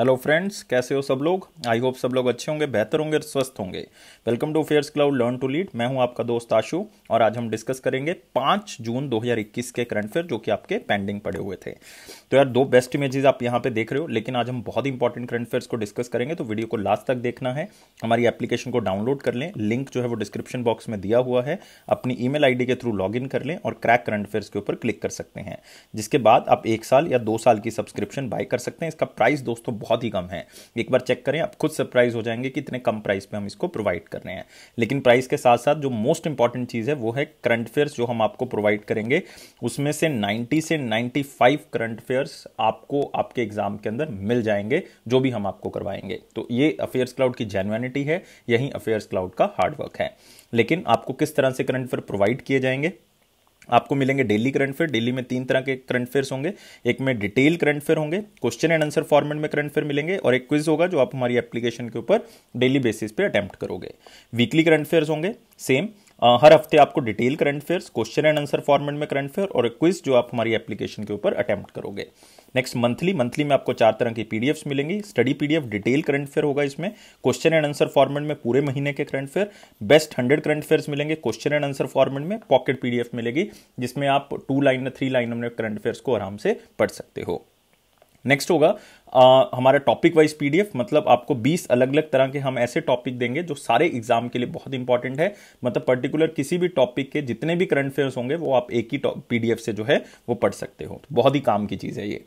hello friends कैसे हो सब लोग आई होप सब लोग अच्छे होंगे बेहतर होंगे स्वस्थ होंगे welcome to affairs cloud learn to lead मैं हूं आपका दोस्त आशु और आज हम डिस्कस करेंगे पाँच जून 2021 के करंट फेयर जो कि आपके पेंडिंग पड़े हुए थे तो यार दो बेस्ट इमेजेस आप यहां पे देख रहे हो लेकिन आज हम बहुत ही इंपॉर्टेंट करंट फेयर्स को डिस्कस करेंगे तो वीडियो को लास्ट तक देखना है हमारी एप्लीकेशन को डाउनलोड कर लें लिंक जो है वो डिस्क्रिप्शन बॉक्स में दिया हुआ है अपनी ई मेल के थ्रू लॉग कर लें और क्रैक करंट फेयर्स के ऊपर क्लिक कर सकते हैं जिसके बाद आप एक साल या दो साल की सब्सक्रिप्शन बाय कर सकते हैं इसका प्राइस दोस्तों बहुत ही कम है एक बार चेक करें आप खुद सरप्राइज हो जाएंगे कि इतने कम प्राइस पे हम इसको प्रोवाइड कर रहे हैं लेकिन प्राइस के साथ साथ जो मोस्ट इंपॉर्टेंट चीज़ है वो है करंट फेयर्स जो हम आपको प्रोवाइड करेंगे उसमें से नाइन्टी से नाइन्टी फाइव करंट फेयर्स आपको आपके एग्जाम के अंदर मिल जाएंगे जो भी हम आपको करवाएंगे तो ये अफेयर्स क्लाउड की जेनुअनिटी है यही अफेयर्स क्लाउड का हार्डवर्क है लेकिन आपको किस तरह से करंट फेयर प्रोवाइड किए जाएंगे आपको मिलेंगे डेली करंट अफेयर डेली में तीन तरह के करंट अफेयर्स होंगे एक में डिटेल करंट अफेयर होंगे क्वेश्चन एंड आंसर फॉर्मेट में करंट अफेयर मिलेंगे और एक क्विज होगा जो आप हमारी एप्लीकेशन के ऊपर डेली बेसिस पे अटैम्प्ट करोगे वीकली करंट अफेयर्स होंगे सेम हर हफ्ते आपको detail current affairs question and answer format में करंट अफेयर और क्विज जो आप हमारी एप्लीकेशन के ऊपर अटैम्प्ट करोगे नेक्स्ट मंथली मंथली में आपको चार तरह की पीडीएफ्स मिलेंगी study PDF detail current affair होगा इसमें क्वेश्चन एंड आंसर फॉर्मेट में पूरे महीने के current affair best hundred current affairs मिलेंगे क्वेश्चन एंड आंसर फॉर्मेट में पॉकेट पीडीएफ मिलेगी जिसमें आप टू लाइन थ्री लाइन में करंट अफेयर्स को आराम से पढ़ सकते हो नेक्स्ट होगा आ, हमारा टॉपिक वाइज पीडीएफ मतलब आपको 20 अलग अलग तरह के हम ऐसे टॉपिक देंगे जो सारे एग्जाम के लिए बहुत इंपॉर्टेंट है मतलब पर्टिकुलर किसी भी टॉपिक के जितने भी करंट अफेयर्स होंगे वो आप एक ही पीडीएफ से जो है वो पढ़ सकते हो तो बहुत ही काम की चीज़ है ये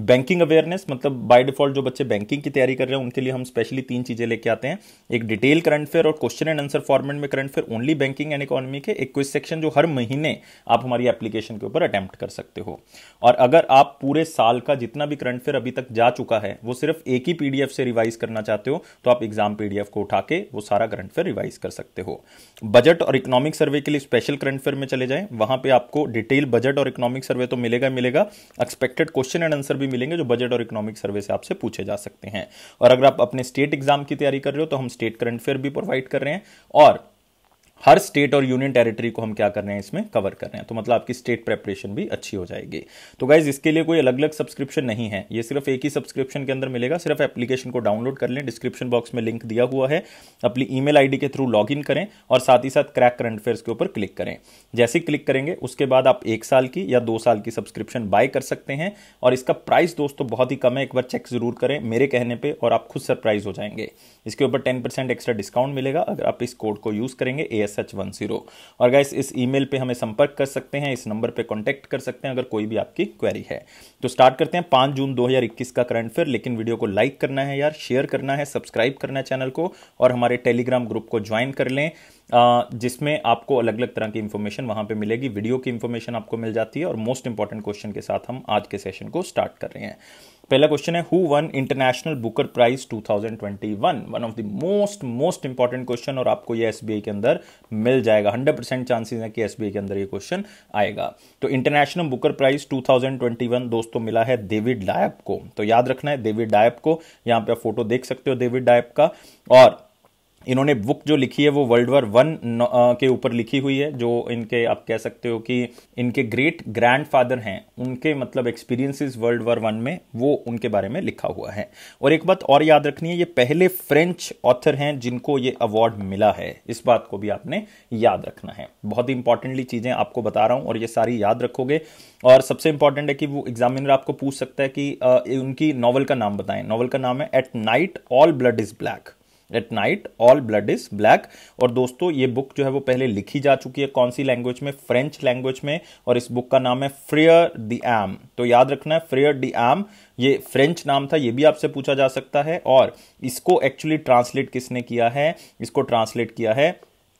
बैंकिंग अवेयरनेस मतलब बाय डिफॉल्ट जो बच्चे बैंकिंग की तैयारी कर रहे हैं उनके लिए हम स्पेशली तीन चीजें लेके आते हैं एक डिटेल करंट अफेयर और क्वेश्चन एंड आंसर फॉर्मेट में current affair only banking and economy के एक क्विज सेक्शन जो हर महीने आप हमारी एप्लीकेशन के ऊपर अटैम्प्ट कर सकते हो और अगर आप पूरे साल का जितना भी करंट अफेयर अभी तक जा चुका है वो सिर्फ एक ही पीडीएफ से रिवाइज करना चाहते हो तो आप एग्जाम पीडीएफ को उठा के वो सारा करंट अफेयर रिवाइज कर सकते हो बजट और इकोनॉमिक सर्वे के लिए स्पेशल करंट अफेयर में चले जाए वहां पर आपको डिटेल बजट और इकोनॉमिक सर्वे तो मिलेगा मिलेगा एक्सपेक्टेड क्वेश्चन एंड आंसर भी मिलेंगे जो बजट और इकोनॉमिक सर्वे से आपसे पूछे जा सकते हैं और अगर आप अपने स्टेट एग्जाम की तैयारी कर रहे हो तो हम स्टेट करंट अफेयर भी प्रोवाइड कर रहे हैं और हर स्टेट और यूनियन टेरिटरी को हम क्या कर रहे हैं इसमें कवर कर रहे हैं तो मतलब आपकी स्टेट प्रेपरेशन भी अच्छी हो जाएगी तो गाइज इसके लिए कोई अलग अलग सब्सक्रिप्शन नहीं है ये सिर्फ एक ही सब्सक्रिप्शन के अंदर मिलेगा सिर्फ एप्लीकेशन को डाउनलोड कर लें डिस्क्रिप्शन बॉक्स में लिंक दिया हुआ है अपनी ई मेल के थ्रू लॉग करें और साथ ही साथ क्रैक करंट अफेयर्स के ऊपर क्लिक करें जैसे क्लिक करेंगे उसके बाद आप एक साल की या दो साल की सब्सक्रिप्शन बाय कर सकते हैं और इसका प्राइस दोस्तों बहुत ही कम है एक बार चेक जरूर करें मेरे कहने पर और आप खुद सरप्राइज हो जाएंगे इसके ऊपर टेन परसेंट एक्स्ट्रा डिस्काउंट मिलेगा अगर आप इस कोड को यूज़ करेंगे A S H one zero और गाइस इस ईमेल पे हमें संपर्क कर सकते हैं इस नंबर पे कांटेक्ट कर सकते हैं अगर कोई भी आपकी क्वेरी है तो स्टार्ट करते हैं पाँच जून 2021 का करंट फेयर लेकिन वीडियो को लाइक करना है यार शेयर करना है सब्सक्राइब करना है चैनल को और हमारे टेलीग्राम ग्रुप को ज्वाइन कर लें जिसमें आपको अलग अलग तरह की इन्फॉर्मेशन वहाँ पे मिलेगी वीडियो की इन्फॉर्मेशन आपको मिल जाती है और मोस्ट इंपॉर्टेंट क्वेश्चन के साथ हम आज के सेशन को स्टार्ट कर रहे हैं पहला क्वेश्चन है who won international Booker prize 2021 one of the most most important question और आपको ये एसबीआई के अंदर मिल जाएगा 100 परसेंट चांसेस है कि एसबीआई के अंदर ये क्वेश्चन आएगा तो इंटरनेशनल बुकर प्राइज 2021 दोस्तों मिला है डेविड डायप को तो याद रखना है डेविड डायप को यहाँ पे आप फोटो देख सकते हो डेविड डायप का और इन्होंने बुक जो लिखी है वो वर्ल्ड वॉर वन के ऊपर लिखी हुई है जो इनके आप कह सकते हो कि इनके ग्रेट ग्रैंडफादर हैं उनके मतलब एक्सपीरियंसेस वर्ल्ड वॉर वन में वो उनके बारे में लिखा हुआ है और एक बात और याद रखनी है ये पहले फ्रेंच ऑथर हैं जिनको ये अवार्ड मिला है इस बात को भी आपने याद रखना है बहुत ही इंपॉर्टेंटली चीज़ें आपको बता रहा हूँ और ये सारी याद रखोगे और सबसे इंपॉर्टेंट है कि वो एग्जामिनर आपको पूछ सकता है कि उनकी नॉवल का नाम बताएं नॉवल का नाम है at night all blood is black at night all blood is black और दोस्तों ये बुक जो है वो पहले लिखी जा चुकी है कौन सी लैंग्वेज में फ्रेंच लैंग्वेज में और इस बुक का नाम है फ्रेयर दी एम तो याद रखना है फ्रेयर दी एम ये फ्रेंच नाम था ये भी आपसे पूछा जा सकता है और इसको एक्चुअली ट्रांसलेट किसने किया है इसको ट्रांसलेट किया है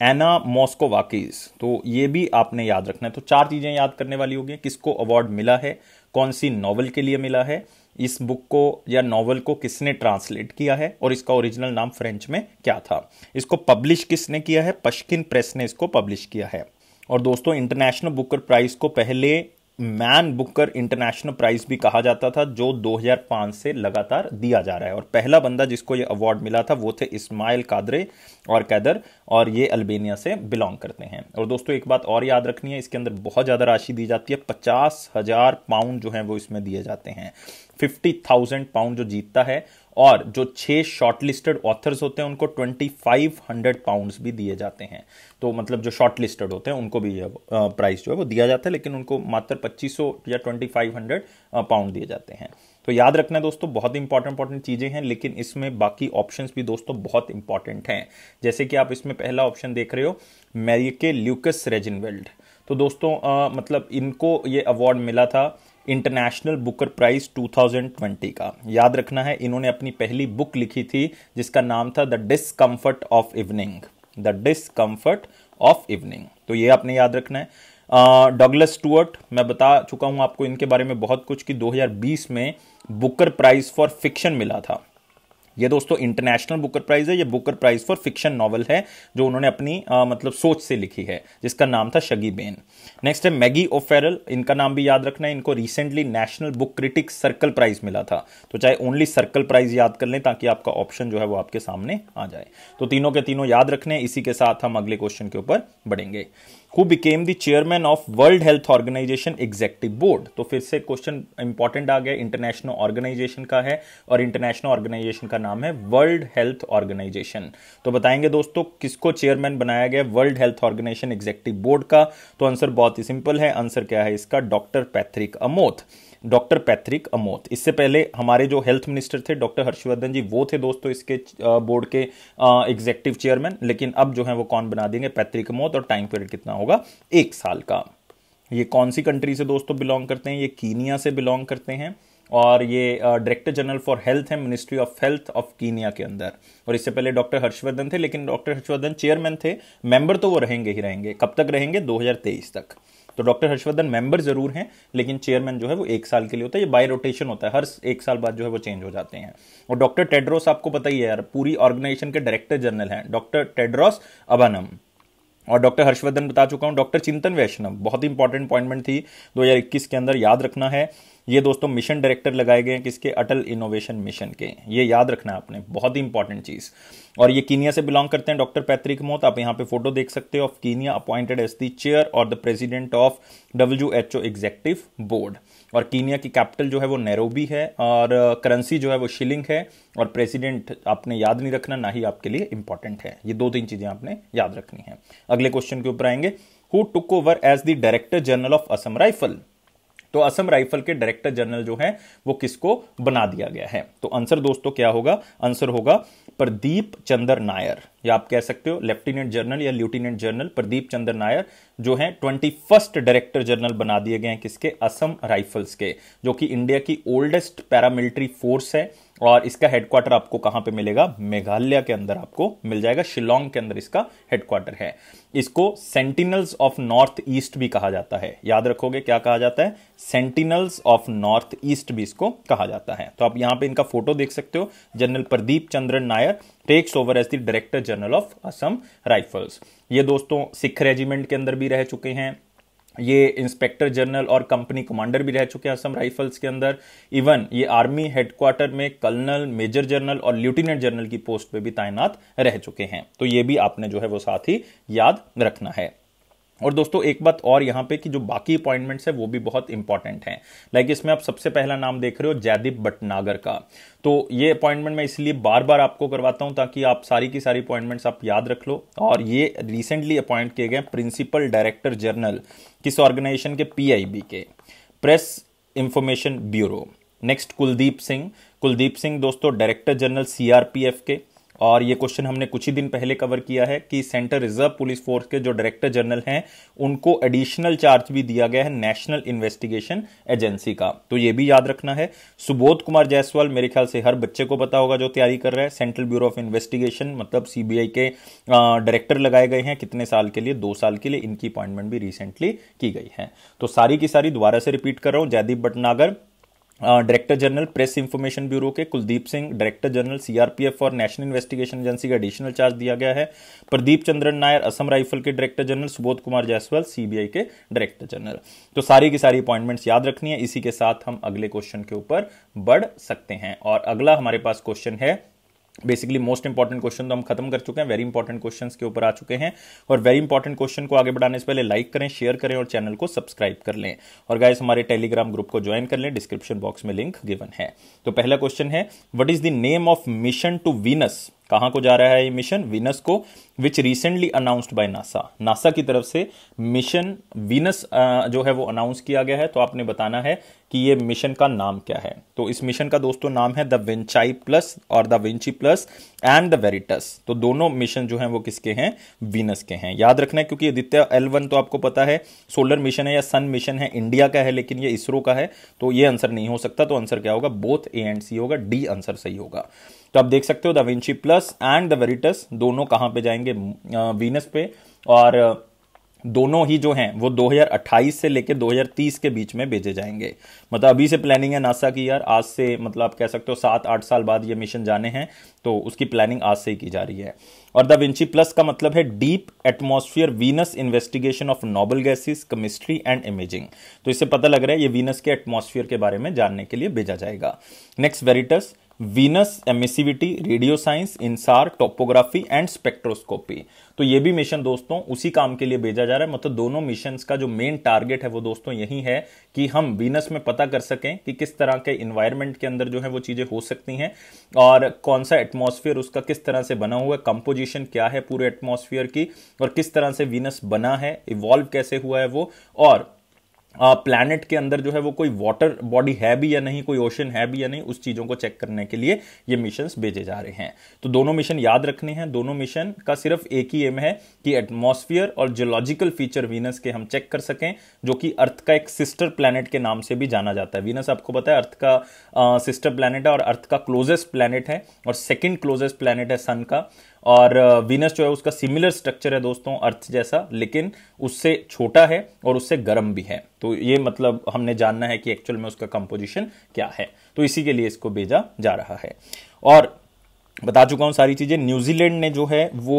एना मॉस्कोवाकिस तो ये भी आपने याद रखना है तो चार चीज़ें याद करने वाली होगी किसको अवार्ड मिला है कौन सी नॉवल के लिए मिला है इस बुक को या नॉवल को किसने ट्रांसलेट किया है और इसका ओरिजिनल नाम फ्रेंच में क्या था इसको पब्लिश किसने किया है पश्किन प्रेस ने इसको पब्लिश किया है और दोस्तों इंटरनेशनल बुकर प्राइज को पहले मैन बुकर इंटरनेशनल प्राइज भी कहा जाता था जो 2005 से लगातार दिया जा रहा है और पहला बंदा जिसको ये अवार्ड मिला था वो थे इस्माइल कादरे और कैदर और ये अल्बेनिया से बिलोंग करते हैं और दोस्तों एक बात और याद रखनी है इसके अंदर बहुत ज़्यादा राशि दी जाती है पचास हज़ार पाउंड जो है वो इसमें दिए जाते हैं फिफ्टी थाउजेंड पाउंड जो जीतता है और जो छः शॉर्टलिस्टेड ऑथर्स होते हैं उनको ट्वेंटी फाइव हंड्रेड पाउंड भी दिए जाते हैं तो मतलब जो शॉर्टलिस्टेड होते हैं उनको भी प्राइस जो है वो दिया जाता है लेकिन उनको मात्र पच्चीस सौ या ट्वेंटी फाइव हंड्रेड पाउंड दिए जाते हैं तो याद रखना है दोस्तों बहुत इंपॉर्टेंट इंपॉर्टेंट चीज़ें हैं लेकिन इसमें बाकी ऑप्शन भी दोस्तों बहुत इंपॉर्टेंट हैं जैसे कि आप इसमें पहला ऑप्शन देख रहे हो मैरिके ल्यूकस रेजिनवेल्ड तो दोस्तों आ, मतलब इनको ये अवार्ड मिला था इंटरनेशनल बुकर प्राइज 2020 का याद रखना है इन्होंने अपनी पहली बुक लिखी थी जिसका नाम था the discomfort of evening the discomfort of evening तो ये आपने याद रखना है uh, स्टुअर्ट मैं बता चुका हूं आपको इनके बारे में बहुत कुछ कि 2020 में बुकर प्राइज फॉर फिक्शन मिला था ये दोस्तों इंटरनेशनल बुकर प्राइज है ये Booker prize for fiction novel है जो उन्होंने अपनी आ, मतलब सोच से लिखी है जिसका नाम था शगी बेन नेक्स्ट है मैगी ओफेरल इनका नाम भी याद रखना है इनको recently national book critic circle prize मिला था तो चाहे ओनली सर्कल प्राइज याद कर लें ताकि आपका ऑप्शन जो है वो आपके सामने आ जाए तो तीनों के तीनों याद रखने इसी के साथ हम अगले क्वेश्चन के ऊपर बढ़ेंगे who became the chairman of world health organisation executive board तो फिर से क्वेश्चन इंपॉर्टेंट आ गया इंटरनेशनल ऑर्गेनाइजेशन का है और इंटरनेशनल ऑर्गेनाइजेशन का नाम है वर्ल्ड हेल्थ ऑर्गेनाइजेशन तो बताएंगे दोस्तों किसको चेयरमैन बनाया गया world health organisation executive board का तो आंसर बहुत ही सिंपल है आंसर क्या है इसका डॉक्टर पैथ्रिक अमोथ डॉक्टर पैथ्रिक अमोथ इससे पहले हमारे जो हेल्थ मिनिस्टर थे डॉक्टर हर्षवर्धन जी वो थे दोस्तों इसके बोर्ड के एग्जेक्टिव चेयरमैन लेकिन अब जो है वो कौन बना देंगे पैथ्रिक अमोथ और टाइम पीरियड कितना होगा एक साल का ये कौन सी कंट्री से दोस्तों बिलोंग करते हैं ये कीनिया से बिलोंग करते हैं और ये डायरेक्टर जनरल फॉर हेल्थ है ministry of health of Kenya के अंदर और इससे पहले डॉक्टर हर्षवर्धन थे लेकिन डॉक्टर हर्षवर्धन चेयरमैन थे मेंबर तो वो रहेंगे ही रहेंगे कब तक रहेंगे 2023 तक तो डॉक्टर हर्षवर्धन मेंबर जरूर हैं लेकिन चेयरमैन जो है वो एक साल के लिए होता है ये बाय रोटेशन होता है हर एक साल बाद जो है वो चेंज हो जाते हैं और डॉक्टर टेड्रोस आपको पता ही है यार पूरी ऑर्गेनाइजेशन के डायरेक्टर जनरल हैं डॉक्टर टेड्रोस अबानम और डॉक्टर हर्षवर्धन बता चुका हूँ डॉक्टर चिंतन वैष्णव बहुत ही इंपॉर्टेंट अपॉइंटमेंट थी 2021 के अंदर याद रखना है ये दोस्तों मिशन डायरेक्टर लगाए गए हैं किसके अटल इनोवेशन मिशन के ये याद रखना आपने बहुत ही इंपॉर्टेंट चीज़ और ये कीनिया से बिलोंग करते हैं डॉक्टर पैतृक मोत आप यहाँ पे फोटो देख सकते हो of Kenya appointed as the chair और the president of W H O executive board और कीनिया की कैपिटल जो है वो नैरोबी है और करेंसी जो है वो शिलिंग है और प्रेसिडेंट आपने याद नहीं रखना ना ही आपके लिए इंपॉर्टेंट है ये दो तीन चीज़ें आपने याद रखनी है अगले क्वेश्चन के ऊपर आएंगे who took over as the director general of Assam rifle तो असम राइफल के डायरेक्टर जनरल जो है वो किसको बना दिया गया है तो आंसर दोस्तों क्या होगा आंसर होगा प्रदीप चंद्र नायर या आप कह सकते हो लेफ्टिनेंट जनरल या लेफ्टिनेंट जनरल प्रदीप चंद्र नायर जो है ट्वेंटी फर्स्ट डायरेक्टर जनरल बना दिए गए हैं किसके असम राइफल्स के जो कि इंडिया की ओल्डेस्ट पैरामिलिट्री फोर्स है और इसका हेडक्वार्टर आपको कहाँ पे मिलेगा मेघालय के अंदर आपको मिल जाएगा शिलोंग के अंदर इसका हेडक्वार्टर है इसको सेंटिनल्स ऑफ नॉर्थ ईस्ट भी कहा जाता है याद रखोगे क्या कहा जाता है सेंटिनल्स ऑफ नॉर्थ ईस्ट भी इसको कहा जाता है तो आप यहाँ पे इनका फोटो देख सकते हो general Pradeep Chandran Nair takes over as the director general of Assam rifles ये दोस्तों सिख रेजिमेंट के अंदर भी रह चुके हैं ये इंस्पेक्टर जनरल और कंपनी कमांडर भी रह चुके हैं असम राइफल्स के अंदर इवन ये आर्मी हेडक्वार्टर में कर्नल मेजर जनरल और लेफ्टिनेंट जनरल की पोस्ट पे भी तैनात रह चुके हैं तो ये भी आपने जो है वो साथ ही याद रखना है और दोस्तों एक बात और यहाँ पे कि जो बाकी अपॉइंटमेंट्स है वो भी बहुत इंपॉर्टेंट हैं लाइक इसमें आप सबसे पहला नाम देख रहे हो जयदीप भटनागर का तो ये अपॉइंटमेंट मैं इसलिए बार बार आपको करवाता हूँ ताकि आप सारी की सारी अपॉइंटमेंट्स आप याद रख लो और ये रिसेंटली अपॉइंट किए गए प्रिंसिपल डायरेक्टर जनरल किस ऑर्गेनाइजेशन के पीआईबी के press information bureau next Kuldeep Singh Kuldeep Singh दोस्तों डायरेक्टर जनरल सीआरपीएफ के और ये क्वेश्चन हमने कुछ ही दिन पहले कवर किया है कि सेंट्रल रिजर्व पुलिस फोर्स के जो डायरेक्टर जनरल हैं उनको एडिशनल चार्ज भी दिया गया है नेशनल इन्वेस्टिगेशन एजेंसी का तो ये भी याद रखना है सुबोध कुमार जायसवाल मेरे ख्याल से हर बच्चे को पता होगा जो तैयारी कर रहा है सेंट्रल ब्यूरो ऑफ इन्वेस्टिगेशन मतलब सीबीआई के डायरेक्टर लगाए गए हैं कितने साल के लिए दो साल के लिए इनकी अपॉइंटमेंट भी रिसेंटली की गई है तो सारी की सारी दोबारा से रिपीट कर रहा हूं Jaideep Bhatnagar director general press information bureau के Kuldeep Singh director general CRPF और नेशनल इन्वेस्टिगेशन एजेंसी का एडिशनल चार्ज दिया गया है प्रदीप चंद्रन नायर असम राइफल के director general Subodh Kumar Jaiswal CBI के डायरेक्टर जनरल तो सारी की सारी अपॉइंटमेंट्स याद रखनी है इसी के साथ हम अगले क्वेश्चन के ऊपर बढ़ सकते हैं और अगला हमारे पास क्वेश्चन है बेसिकली मोस्ट इंपॉर्टेंट क्वेश्चन तो हम खत्म कर चुके हैं वेरी इंपॉर्टेंट क्वेश्चन के ऊपर आ चुके हैं और वेरी इंपॉर्टेंट क्वेश्चन को आगे बढ़ाने से पहले लाइक करें शेयर करें और चैनल को सब्सक्राइब कर लें और गाइस हमारे टेलीग्राम ग्रुप को ज्वाइन कर लें डिस्क्रिप्शन बॉक्स में लिंक गिवन है तो पहला क्वेश्चन है what is the name of mission to Venus कहाँ को जा रहा है ये मिशन वीनस को which recently announced by NASA NASA की तरफ से मिशन वीनस जो है वो अनाउंस किया गया है तो आपने बताना है कि ये मिशन का नाम क्या है तो इस मिशन का दोस्तों नाम है द विंचाई प्लस और the DaVinci plus and the Veritas तो दोनों मिशन जो हैं वो किसके हैं वीनस के हैं याद रखना है क्योंकि आदित्य एल वन तो आपको पता है सोलर मिशन है या सन मिशन है इंडिया का है लेकिन ये इसरो का है तो ये आंसर नहीं हो सकता तो आंसर क्या होगा बोथ ए एंड सी होगा डी आंसर सही होगा तो आप देख सकते हो the DaVinci plus and the Veritas दोनों कहाँ पे जाएंगे वीनस पे और दोनों ही जो हैं वो 2028 से लेकर 2030 के बीच में भेजे जाएंगे मतलब अभी से प्लानिंग है नासा की यार आज से मतलब आप कह सकते हो सात आठ साल बाद ये मिशन जाने हैं तो उसकी प्लानिंग आज से ही की जा रही है और द विंची प्लस का मतलब है deep atmosphere Venus investigation of noble gases chemistry and imaging तो इससे पता लग रहा है ये वीनस के एटमोसफियर के बारे में जानने के लिए भेजा जाएगा next Veritas Venus emissivity radio science InSAR topography and spectroscopy तो ये भी मिशन दोस्तों उसी काम के लिए भेजा जा रहा है मतलब दोनों मिशन का जो मेन टारगेट है वो दोस्तों यही है कि हम वीनस में पता कर सकें कि किस तरह के इन्वायरमेंट के अंदर जो है वो चीज़ें हो सकती हैं और कौन सा एटमोसफियर उसका किस तरह से बना हुआ है कंपोजिशन क्या है पूरे एटमोसफियर की और किस तरह से वीनस बना है इवॉल्व कैसे हुआ है वो और प्लानट के अंदर जो है वो कोई वाटर बॉडी है भी या नहीं कोई ओशन है भी या नहीं उस चीज़ों को चेक करने के लिए ये मिशन भेजे जा रहे हैं तो दोनों मिशन याद रखने हैं दोनों मिशन का सिर्फ एक ही एम है कि एटमोस्फियर और जियोलॉजिकल फीचर वीनस के हम चेक कर सकें जो कि अर्थ का एक सिस्टर प्लानट के नाम से भी जाना जाता है वीनस आपको पता है अर्थ का सिस्टर प्लानट है और अर्थ का क्लोजेस्ट प्लानट है और सेकेंड क्लोजेस्ट प्लानट है सन का और वीनस जो है उसका सिमिलर स्ट्रक्चर है दोस्तों अर्थ जैसा लेकिन उससे छोटा है और उससे गर्म भी है तो ये मतलब हमने जानना है कि एक्चुअल में उसका कंपोजिशन क्या है तो इसी के लिए इसको भेजा जा रहा है और बता चुका हूँ सारी चीज़ें न्यूजीलैंड ने जो है वो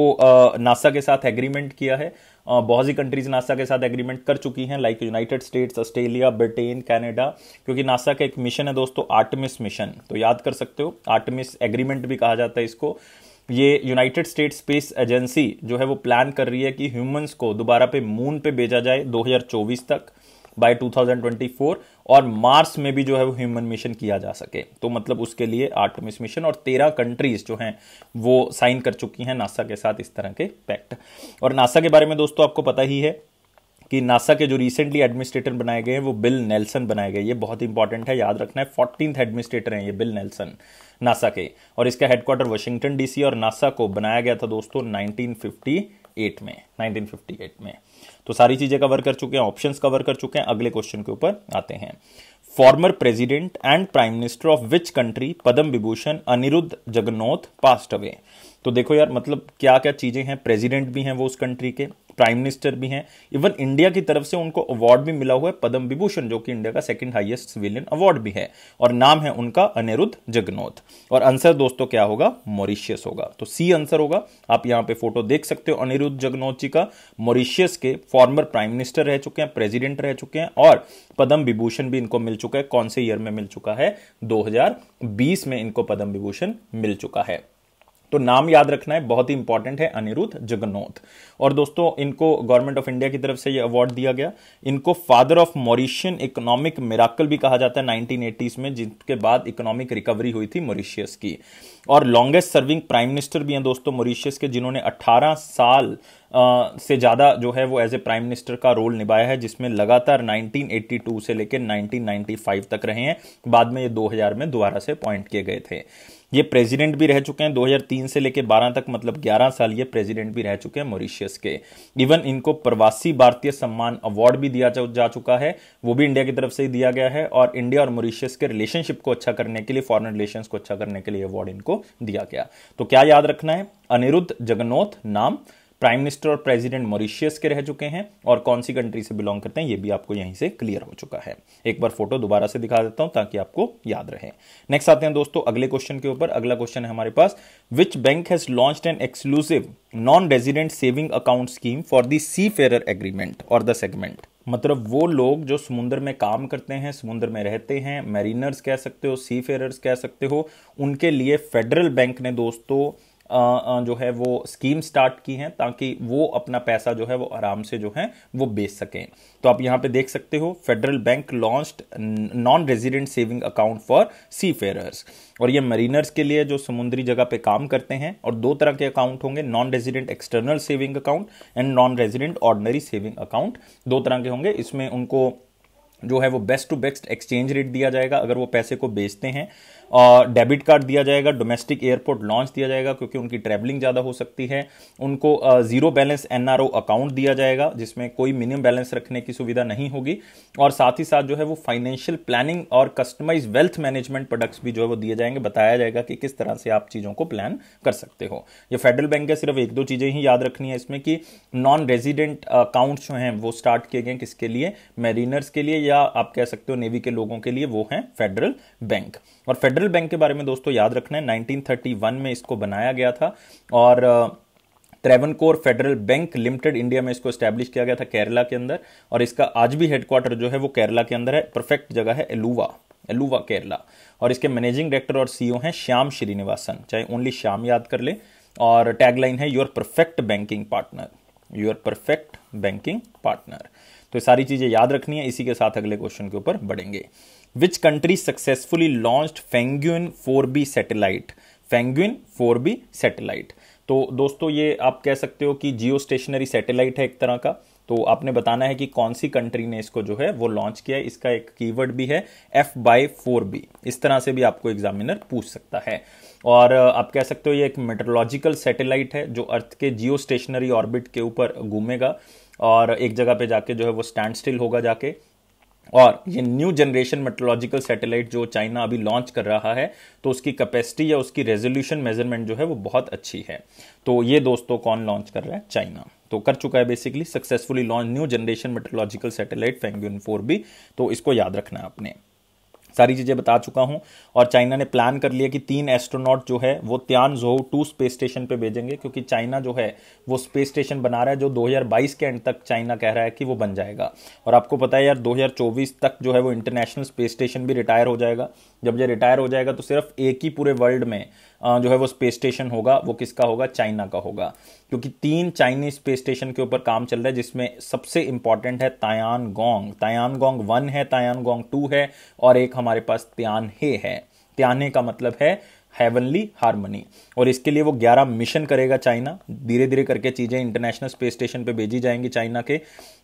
नासा के साथ एग्रीमेंट किया है बहुत सी कंट्रीज नासा के साथ एग्रीमेंट कर चुकी हैं like United States Australia Britain Canada क्योंकि नासा का एक मिशन है दोस्तों आर्टमिस मिशन तो याद कर सकते हो आर्टमिस एग्रीमेंट भी कहा जाता है इसको ये यूनाइटेड स्टेट स्पेस एजेंसी जो है वो प्लान कर रही है कि ह्यूमंस को दोबारा पे मून पे भेजा जाए 2024 तक बाय 2024 और मार्स में भी जो है वो ह्यूमन मिशन किया जा सके तो मतलब उसके लिए आर्टमिस मिशन और तेरह कंट्रीज जो हैं वो साइन कर चुकी हैं नासा के साथ इस तरह के पैक्ट और नासा के बारे में दोस्तों आपको पता ही है कि नासा के जो रिसेंटली एडमिनिस्ट्रेटर बनाए गए हैं वो बिल नेल्सन बनाए गए ये बहुत इंपॉर्टेंट है याद रखना है फोर्टीन एडमिनिस्ट्रेटर हैं ये बिल नेल्सन नासा के और इसका हेडक्वार्टर वाशिंगटन डीसी और नासा को बनाया गया था दोस्तों 1958 में 1958 में तो सारी चीजें कवर कर चुके हैं ऑप्शंस कवर कर चुके हैं अगले क्वेश्चन के ऊपर आते हैं former president and prime minister of which country Padma Vibhushan Anerood Jugnauth passed away तो देखो यार मतलब क्या क्या चीजें हैं प्रेसिडेंट भी हैं वो उस कंट्री के प्राइम मिनिस्टर भी हैं इवन इंडिया की तरफ से उनको अवार्ड भी मिला हुआ है पद्म विभूषण जो कि इंडिया का सेकंड हाईएस्ट सिविलियन अवार्ड भी है और नाम है उनका अनिरुद्ध जगनोथ और आंसर दोस्तों क्या होगा मॉरिशियस होगा तो सी आंसर होगा आप यहाँ पे फोटो देख सकते हो अनिरुद्ध जगनोथ जी का मॉरिशियस के फॉर्मर प्राइम मिनिस्टर रह चुके हैं प्रेसिडेंट रह चुके हैं और पद्म विभूषण भी इनको मिल चुका है कौन से ईयर में मिल चुका है दो में इनको पद्म विभूषण मिल चुका है तो नाम याद रखना है बहुत ही इंपॉर्टेंट है अनिरुद्ध जगन्नाथ और दोस्तों इनको गवर्नमेंट ऑफ इंडिया की तरफ से ये अवार्ड दिया गया इनको father of Mauritian economic miracle भी कहा जाता है नाइनटीन में जिसके बाद इकोनॉमिक रिकवरी हुई थी मॉरिशियस की और लॉन्गेस्ट सर्विंग प्राइम मिनिस्टर भी हैं दोस्तों मॉरिशियस के जिन्होंने 18 साल से ज़्यादा जो है वो एज ए प्राइम मिनिस्टर का रोल निभाया है जिसमें लगातार 1982 से लेकर 1995 तक रहे हैं बाद में ये 2000 में दोबारा से अपॉइंट किए गए थे ये प्रेसिडेंट भी रह चुके हैं 2003 से लेकर 12 तक मतलब 11 साल ये प्रेसिडेंट भी रह चुके हैं मॉरिशियस के इवन इनको प्रवासी भारतीय सम्मान अवार्ड भी दिया जा चुका है वो भी इंडिया की तरफ से ही दिया गया है और इंडिया और मॉरिशियस के रिलेशनशिप को अच्छा करने के लिए फॉरन रिलेशन को अच्छा करने के लिए अवार्ड इनको दिया गया तो क्या याद रखना है अनिरुद्ध जगन्नोथ नाम प्राइम मिनिस्टर और प्रेसिडेंट मॉरिशियस के रह चुके हैं और कौन सी कंट्री से बिलोंग करते हैं ये भी आपको यहीं से क्लियर हो चुका है एक बार फोटो दोबारा से दिखा देता हूं ताकि आपको याद रहे नेक्स्ट आते हैं दोस्तों अगले क्वेश्चन के ऊपर अगला क्वेश्चन है हमारे पास which bank has launch an exclusive non resident saving account scheme for the seafarer agreement और द सेगमेंट मतलब वो लोग जो समुद्र में काम करते हैं समुद्र में रहते हैं मेरीनर्स कह सकते हो सी फेयर कह सकते हो उनके लिए फेडरल बैंक ने दोस्तों जो है वो स्कीम स्टार्ट की हैं ताकि वो अपना पैसा जो है वो आराम से जो है वो बेच सकें तो आप यहाँ पे देख सकते हो federal bank launched non resident saving account for seafarers और ये मरीनर्स के लिए जो समुद्री जगह पे काम करते हैं और दो तरह के अकाउंट होंगे non resident external saving account and non resident ordinary saving account दो तरह के होंगे इसमें उनको जो है वो best to best exchange rate दिया जाएगा अगर वो पैसे को बेचते हैं और डेबिट कार्ड दिया जाएगा डोमेस्टिक एयरपोर्ट लॉन्च दिया जाएगा क्योंकि उनकी ट्रैवलिंग ज़्यादा हो सकती है उनको ज़ीरो बैलेंस एन अकाउंट दिया जाएगा जिसमें कोई मिनिमम बैलेंस रखने की सुविधा नहीं होगी और साथ ही साथ जो है वो फाइनेंशियल प्लानिंग और कस्टमाइज वेल्थ मैनेजमेंट प्रोडक्ट्स भी जो है वो दिए जाएंगे बताया जाएगा कि किस तरह से आप चीज़ों को प्लान कर सकते हो ये फेडरल बैंक है सिर्फ एक दो चीज़ें ही याद रखनी है इसमें कि नॉन रेजिडेंट अकाउंट्स जो हैं वो स्टार्ट किए गए किसके लिए मेरीनर्स के लिए या आप कह सकते हो नेवी के लोगों के लिए वो हैं फेडरल बैंक और फेडरल बैंक के बारे में दोस्तों याद रखना है 1931 में इसको बनाया गया था और core federal bank limited India में इसको स्टैब्लिश किया गया था केरला के अंदर और इसका आज भी हेडक्वार्टर जो है वो केरला के अंदर है परफेक्ट जगह है एलुवा एलुवा केरला और इसके मैनेजिंग डायरेक्टर और सीईओ e हैं श्याम श्रीनिवासन चाहे ओनली श्याम याद कर ले और टैगलाइन है your perfect banking partner your perfect banking partner तो सारी चीज़ें याद रखनी है इसी के साथ अगले क्वेश्चन के ऊपर बढ़ेंगे successfully launch Fengyun four B satellite satellite four B satellite तो दोस्तों ये आप कह सकते हो कि जियो स्टेशनरी सैटेलाइट है एक तरह का तो आपने बताना है कि कौन सी कंट्री ने इसको जो है वो लॉन्च किया है इसका एक कीवर्ड भी है एफ बाई फोर बी इस तरह से भी आपको एग्जामिनर पूछ सकता है और आप कह सकते हो ये एक मेट्रोलॉजिकल सैटेलाइट है जो अर्थ के जियो स्टेशनरी ऑर्बिट के ऊपर घूमेगा और एक जगह पे जाके जो है वो स्टैंड स्टिल होगा जाके और ये न्यू जनरेशन मेट्रोलॉजिकल सैटेलाइट जो चाइना अभी लॉन्च कर रहा है तो उसकी कैपेसिटी या उसकी रेजोल्यूशन मेजरमेंट जो है वो बहुत अच्छी है तो ये दोस्तों कौन लॉन्च कर रहा है चाइना तो कर चुका है basically successfully launch new generation meteorological satellite Fengyun four भी तो इसको याद रखना है आपने सारी चीज़ें बता चुका हूँ और चाइना ने प्लान कर लिया कि तीन एस्ट्रोनॉट जो है वो त्यान जो टू स्पेस स्टेशन पे भेजेंगे क्योंकि चाइना जो है वो स्पेस स्टेशन बना रहा है जो 2022 के एंड तक चाइना कह रहा है कि वो बन जाएगा और आपको पता है यार 2024 तक जो है वो इंटरनेशनल स्पेस स्टेशन भी रिटायर हो जाएगा जब ये रिटायर हो जाएगा तो सिर्फ एक ही पूरे वर्ल्ड में जो है वो स्पेस स्टेशन होगा वो किसका होगा चाइना का होगा क्योंकि तीन चाइनीज स्पेस स्टेशन के ऊपर काम चल रहा है जिसमें सबसे इंपॉर्टेंट है Tiangong Tiangong one है तायान गोंग टू है और एक हमारे पास त्यान हे है त्याने का मतलब है हेवनली हारमनी और इसके लिए वो 11 मिशन करेगा चाइना धीरे धीरे करके चीज़ें इंटरनेशनल स्पेस स्टेशन पे भेजी जाएंगी चाइना के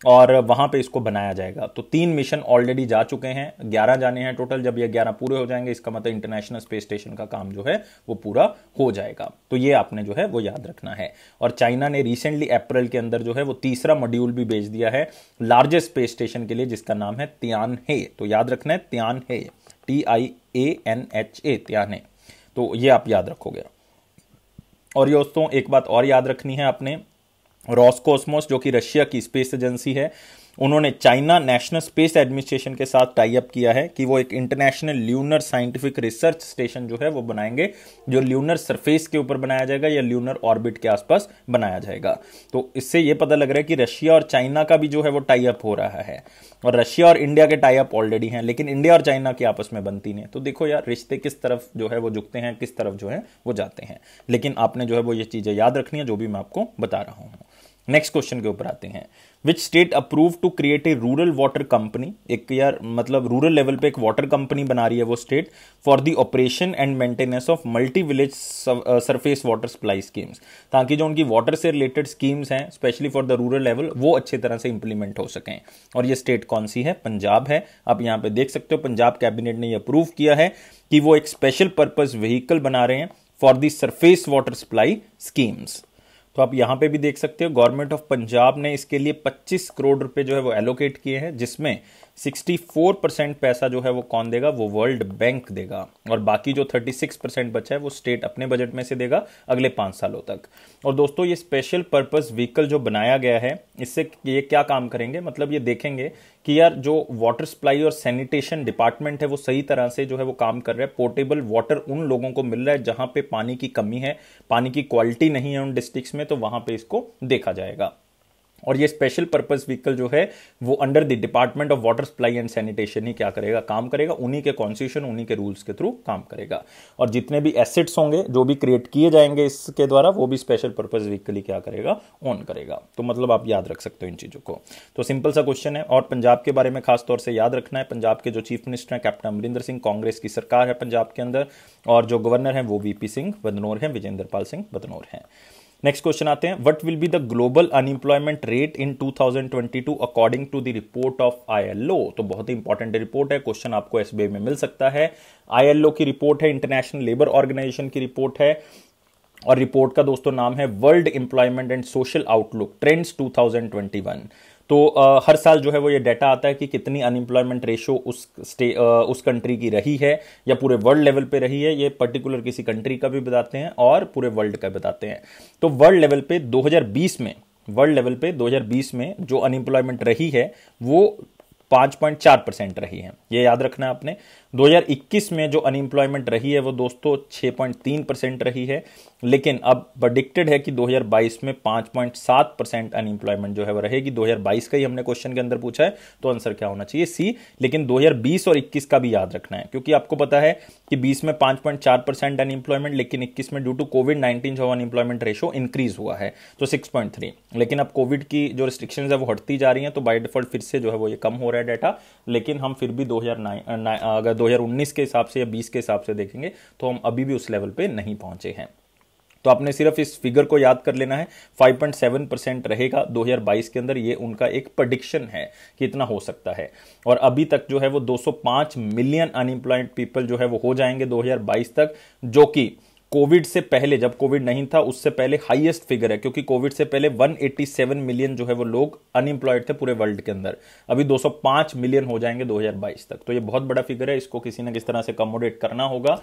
और वहाँ पे इसको बनाया जाएगा तो तीन मिशन ऑलरेडी जा चुके हैं ग्यारह जाने हैं टोटल जब ये ग्यारह पूरे हो जाएंगे इसका मतलब इंटरनेशनल स्पेस स्टेशन का काम जो है वो पूरा हो जाएगा तो ये आपने जो है वो याद रखना है और चाइना ने रिसेंटली अप्रैल के अंदर जो है वो तीसरा मॉड्यूल भी भेज दिया है लार्जेस्ट स्पेस स्टेशन के लिए जिसका नाम है त्यान हे तो याद रखना है Tianhe T I A N H A Tianhe तो ये आप याद रखोगे और ये दोस्तों एक बात और याद रखनी है आपने रॉस्कोसमोस जो कि रशिया की स्पेस एजेंसी है उन्होंने चाइना नेशनल स्पेस एडमिनिस्ट्रेशन के साथ टाई अप किया है कि वो एक international lunar scientific research station जो है वो बनाएंगे जो ल्यूनर सरफेस के ऊपर बनाया जाएगा या ल्यूनर ऑर्बिट के आसपास बनाया जाएगा तो इससे ये पता लग रहा है कि रशिया और चाइना का भी जो है वो टाई अप हो रहा है और रशिया और इंडिया के टाई अप ऑलरेडी हैं लेकिन इंडिया और चाइना की आपस में बनती नहीं तो देखो यार रिश्ते किस तरफ जो है वो झुकते हैं किस तरफ जो है वो जाते हैं लेकिन आपने जो है वो ये चीज़ें याद रखनी है जो भी मैं आपको बता रहा हूँ नेक्स्ट क्वेश्चन के ऊपर आते हैं which state approve to create a rural water company एक यार मतलब रूरल लेवल पे एक वाटर कंपनी बना रही है वो state for the operation and maintenance of multi village surface water supply schemes ताकि जो उनकी वाटर से रिलेटेड स्कीम्स हैं specially for the rural level वो अच्छे तरह से इंप्लीमेंट हो सकें और ये स्टेट कौन सी है पंजाब है आप यहाँ पे देख सकते हो पंजाब कैबिनेट ने यह अप्रूव किया है कि वो एक स्पेशल पर्पज व्हीकल बना रहे हैं for the surface water supply schemes तो आप यहाँ पे भी देख सकते हो गवर्नमेंट ऑफ पंजाब ने इसके लिए 25 करोड़ रुपए जो है वो एलोकेट किए हैं जिसमें 64 परसेंट पैसा जो है वो कौन देगा वो वर्ल्ड बैंक देगा और बाकी जो 36 परसेंट बचा है वो स्टेट अपने बजट में से देगा अगले पाँच सालों तक और दोस्तों ये स्पेशल पर्पस व्हीकल जो बनाया गया है इससे ये क्या काम करेंगे मतलब ये देखेंगे कि यार जो वाटर सप्लाई और सैनिटेशन डिपार्टमेंट है वो सही तरह से जो है वो काम कर रहा है पोर्टेबल वाटर उन लोगों को मिल रहा है जहाँ पे पानी की कमी है पानी की क्वालिटी नहीं है उन डिस्ट्रिक्ट में तो वहाँ पे इसको देखा जाएगा और ये स्पेशल पर्पस व्हीकल जो है वो under the department of water supply and sanitation ही क्या करेगा काम करेगा उन्हीं के कॉन्स्टिट्यूशन उन्हीं के रूल्स के थ्रू काम करेगा और जितने भी एसेट्स होंगे जो भी क्रिएट किए जाएंगे इसके द्वारा वो भी स्पेशल पर्पज व्हीकल ही क्या करेगा ऑन करेगा तो मतलब आप याद रख सकते हो इन चीज़ों को तो सिंपल सा क्वेश्चन है और पंजाब के बारे में खासतौर से याद रखना है पंजाब के जो चीफ मिनिस्टर हैं कैप्टन अमरिंदर सिंह कांग्रेस की सरकार है पंजाब के अंदर और जो गवर्नर हैं वो वीपी सिंह बदनौर हैं विजेंद्र पाल सिंह बदनौर हैं नेक्स्ट क्वेश्चन आते हैं what will be the global unemployment rate in 2022 according to the report of ILO तो बहुत ही इंपॉर्टेंट रिपोर्ट है क्वेश्चन आपको एसबीआई में मिल सकता है आईएलओ की रिपोर्ट है इंटरनेशनल लेबर ऑर्गेनाइजेशन की रिपोर्ट है और रिपोर्ट का दोस्तों नाम है world employment and social outlook trends 2021 तो आ, हर साल जो है वो ये डाटा आता है कि कितनी अनएम्प्लॉयमेंट रेशो उस स्टे आ, उस कंट्री की रही है या पूरे वर्ल्ड लेवल पे रही है ये पर्टिकुलर किसी कंट्री का भी बताते हैं और पूरे वर्ल्ड का बताते हैं तो वर्ल्ड लेवल पे 2020 में वर्ल्ड लेवल पे 2020 में जो अनएम्प्लॉयमेंट रही है वो चार परसेंट रही है ये याद रखना आपने 2021 में जो अनएम्प्लॉयमेंट रही है वो दोस्तों 6.3 परसेंट रही है लेकिन अब प्रडिक्टेड है कि 2022 में 5.7 परसेंट अनएम्प्लॉयमेंट जो है वो रहेगी 2022 का ही हमने क्वेश्चन के अंदर पूछा है तो आंसर क्या होना चाहिए सी लेकिन 2020 और 21 का भी याद रखना है क्योंकि आपको पता है कि 20 में 5.4 परसेंट अनएम्प्लॉयमेंट लेकिन 21 में ड्यू टू कोविड नाइन्टीन जो अनएम्प्लॉयमेंट रेशो इंक्रीज हुआ है तो 6.3 लेकिन अब कोविड की जो रिस्ट्रिक्शन है वो हटती जा रही है तो बाई डिफॉल्ट फिर से जो है वो ये कम हो रहा है डाटा लेकिन हम फिर भी दो अगर 2019 के हिसाब से या 20 के हिसाब से देखेंगे तो हम अभी भी उस लेवल पे नहीं पहुंचे हैं तो आपने सिर्फ इस फिगर को याद कर लेना है 5.7 परसेंट रहेगा 2022 के अंदर ये उनका एक प्रडिक्शन है कि इतना हो सकता है और अभी तक जो है वो 205 मिलियन अनएम्प्लॉयड पीपल जो है वो हो जाएंगे 2022 तक जो कि कोविड से पहले जब कोविड नहीं था उससे पहले हाईएस्ट फिगर है क्योंकि कोविड से पहले 187 मिलियन जो है वो लोग अनएम्प्लॉयड थे पूरे वर्ल्ड के अंदर अभी 205 मिलियन हो जाएंगे 2022 तक तो ये बहुत बड़ा फिगर है इसको किसी ना किसी तरह से कमोडेट करना होगा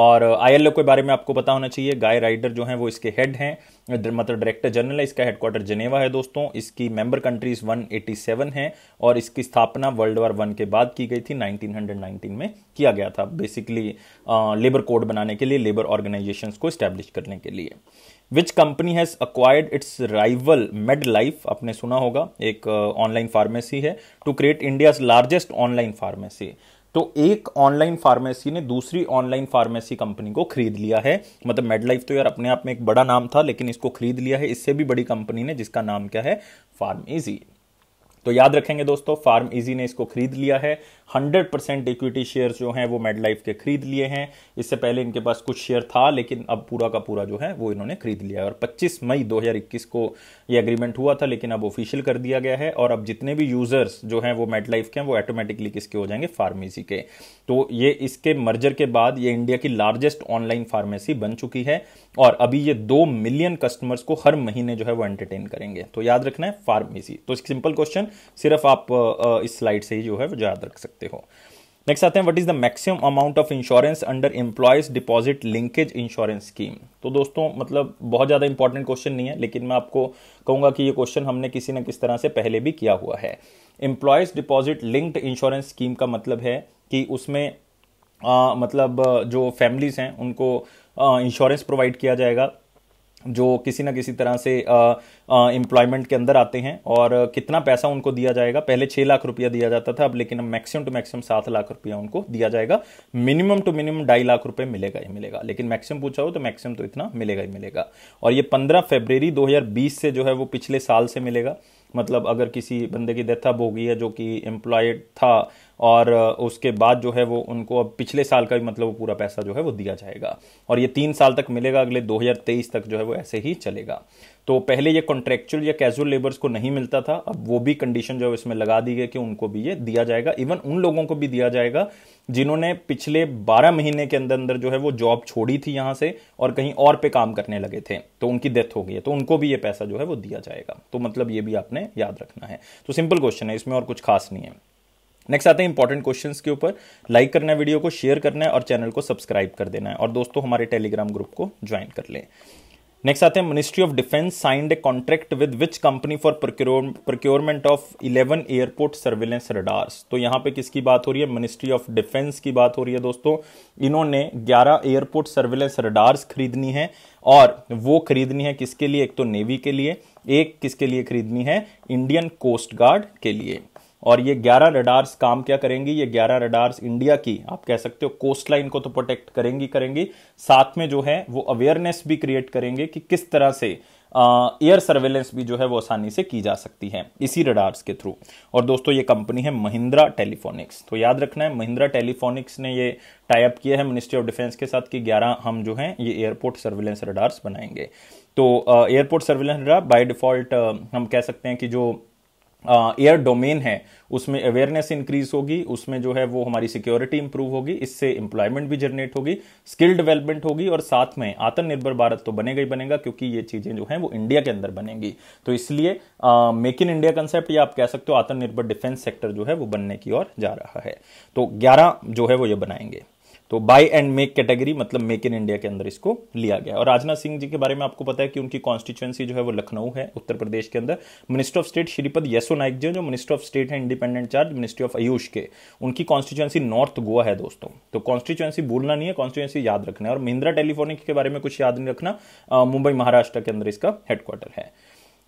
और आई uh, के बारे में आपको पता होना चाहिए गाय राइडर जो है वो इसके हेड हैं मतलब डायरेक्टर जनरल है इसका हेडक्वार्टर जेनेवा है दोस्तों इसकी मेंबर कंट्रीज 187 हैं और इसकी स्थापना वर्ल्ड वॉर वन के बाद की गई थी 1919 में किया गया था बेसिकली लेबर कोड बनाने के लिए लेबर ऑर्गेनाइजेशन को स्टैब्लिश करने के लिए which company has acquired its rival Medlife आपने सुना होगा एक ऑनलाइन uh, फार्मेसी है to create India's largest online pharmacy तो एक ऑनलाइन फार्मेसी ने दूसरी ऑनलाइन फार्मेसी कंपनी को खरीद लिया है मतलब मेडलाइफ तो यार अपने आप में एक बड़ा नाम था लेकिन इसको खरीद लिया है इससे भी बड़ी कंपनी ने जिसका नाम क्या है फार्मेजी तो याद रखेंगे दोस्तों फार्म इजी ने इसको खरीद लिया है 100 परसेंट इक्विटी शेयर जो हैं वो मेड लाइफ के खरीद लिए हैं इससे पहले इनके पास कुछ शेयर था लेकिन अब पूरा का पूरा जो है वो इन्होंने खरीद लिया है और 25 मई 2021 को ये एग्रीमेंट हुआ था लेकिन अब ऑफिशियल कर दिया गया है और अब जितने भी यूजर्स जो हैं वो मेड लाइफ के हैं वो ऑटोमेटिकली किसके हो जाएंगे फार्मेसी के तो ये इसके मर्जर के बाद ये इंडिया की लार्जेस्ट ऑनलाइन फार्मेसी बन चुकी है और अभी ये दो मिलियन कस्टमर्स को हर महीने जो है वो एंटरटेन करेंगे तो याद रखना है फार्मेसी तो सिंपल क्वेश्चन सिर्फ आप इस स्लाइड से ही जो है वो याद रख सकते हो नेक्स्ट आते हैं what is the maximum amount of insurance under employees deposit linkage insurance scheme तो दोस्तों मतलब बहुत ज़्यादा इंपॉर्टेंट क्वेश्चन नहीं है लेकिन मैं आपको कहूंगा कि ये क्वेश्चन हमने किसी न किस तरह से पहले भी किया हुआ है employees deposit linked insurance scheme का मतलब है कि उसमें आ, मतलब जो फैमिलीज हैं उनको इंश्योरेंस प्रोवाइड किया जाएगा जो किसी ना किसी तरह से एम्प्लॉयमेंट के अंदर आते हैं और कितना पैसा उनको दिया जाएगा पहले छः लाख रुपया दिया जाता था अब लेकिन अब मैक्सिमम टू मैक्सिमम सात लाख रुपया उनको दिया जाएगा मिनिमम टू मिनिमम ढाई लाख रुपये मिलेगा ही मिलेगा लेकिन मैक्सिमम पूछा हो तो मैक्सिमम तो इतना मिलेगा ही मिलेगा और ये पंद्रह फेबरेरी दो से जो है वो पिछले साल से मिलेगा मतलब अगर किसी बंदे की डेथ अब हो गई है जो कि एम्प्लॉयड था और उसके बाद जो है वो उनको अब पिछले साल का भी मतलब वो पूरा पैसा जो है वो दिया जाएगा और ये तीन साल तक मिलेगा अगले 2023 तक जो है वो ऐसे ही चलेगा तो पहले ये कॉन्ट्रेक्चुअल या कैजुअल लेबर्स को नहीं मिलता था अब वो भी कंडीशन जो है इसमें लगा दी गई कि उनको भी ये दिया जाएगा इवन उन लोगों को भी दिया जाएगा जिन्होंने पिछले 12 महीने के अंदर अंदर जो है वो जॉब छोड़ी थी यहाँ से और कहीं और पे काम करने लगे थे तो उनकी डेथ हो गई है तो उनको भी ये पैसा जो है वो दिया जाएगा तो मतलब ये भी आपने याद रखना है तो सिंपल क्वेश्चन है इसमें और कुछ खास नहीं है नेक्स्ट आते हैं इंपॉर्टेंट क्वेश्चंस के ऊपर लाइक करना है वीडियो को शेयर करना है और चैनल को सब्सक्राइब कर देना है और दोस्तों हमारे टेलीग्राम ग्रुप को ज्वाइन कर लें नेक्स्ट आते हैं ministry of defence signed a contract with which company for procurement of 11 airport surveillance radars तो यहाँ पे किसकी बात हो रही है मिनिस्ट्री ऑफ डिफेंस की बात हो रही है दोस्तों इन्होंने 11 एयरपोर्ट सर्विलेंस रडार्स खरीदनी है और वो खरीदनी है किसके लिए एक तो नेवी के लिए एक किसके लिए खरीदनी है इंडियन कोस्ट गार्ड के लिए और ये 11 रडार्स काम क्या करेंगी ये 11 रडार्स इंडिया की आप कह सकते हो कोस्ट लाइन को तो प्रोटेक्ट करेंगी करेंगी साथ में जो है वो अवेयरनेस भी क्रिएट करेंगे कि किस तरह से एयर uh, सर्वेलेंस भी जो है वो आसानी से की जा सकती है इसी रडार्स के थ्रू और दोस्तों ये कंपनी है महिंद्रा टेलीफोनिक्स तो याद रखना है महिंद्रा टेलीफोनिक्स ने ये टाइप किया है मिनिस्ट्री ऑफ डिफेंस के साथ कि 11 हम जो हैं ये एयरपोर्ट सर्वेलेंस रडार्स बनाएंगे तो airport surveillance radar by default हम कह सकते हैं कि जो एयर डोमेन है उसमें अवेयरनेस इंक्रीज होगी उसमें जो है वो हमारी सिक्योरिटी इंप्रूव होगी इससे एम्प्लॉयमेंट भी जनरेट होगी स्किल डेवलपमेंट होगी और साथ में आत्मनिर्भर भारत तो बनेगा ही बनेगा क्योंकि ये चीज़ें जो हैं वो इंडिया के अंदर बनेंगी तो इसलिए मेक इन इंडिया कंसेप्ट या आप कह सकते हो आत्मनिर्भर डिफेंस सेक्टर जो है वो बनने की ओर जा रहा है तो ग्यारह जो है वो ये बनाएंगे तो बाय एंड मेक कैटेगरी मतलब मेक इन इंडिया के अंदर इसको लिया गया और राजनाथ सिंह जी के बारे में आपको पता है कि उनकी कॉन्स्टिट्युएंसी जो है वो लखनऊ है उत्तर प्रदेश के अंदर minister of state Shripad Yesso Naik ji जो मिनिस्टर ऑफ स्टेट है independent charge ministry of Ayush के उनकी कॉन्स्टिट्युएंसी नॉर्थ गोवा है दोस्तों तो कॉन्स्टिट्युएंसी भूलना नहीं है कॉन्स्टिट्युएंसी याद रखना है और महिंद्रा टेलीफोनिक के बारे में कुछ याद नहीं रखना मुंबई महाराष्ट्र के अंदर इसका हेडक्वार्टर है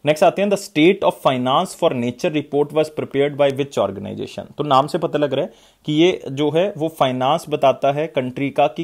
नेक्स्ट आते हैं the state of finance for nature report was prepared by which organisation तो नाम से पता लग रहा है कि ये जो है वो फाइनेंस बताता है कंट्री का कि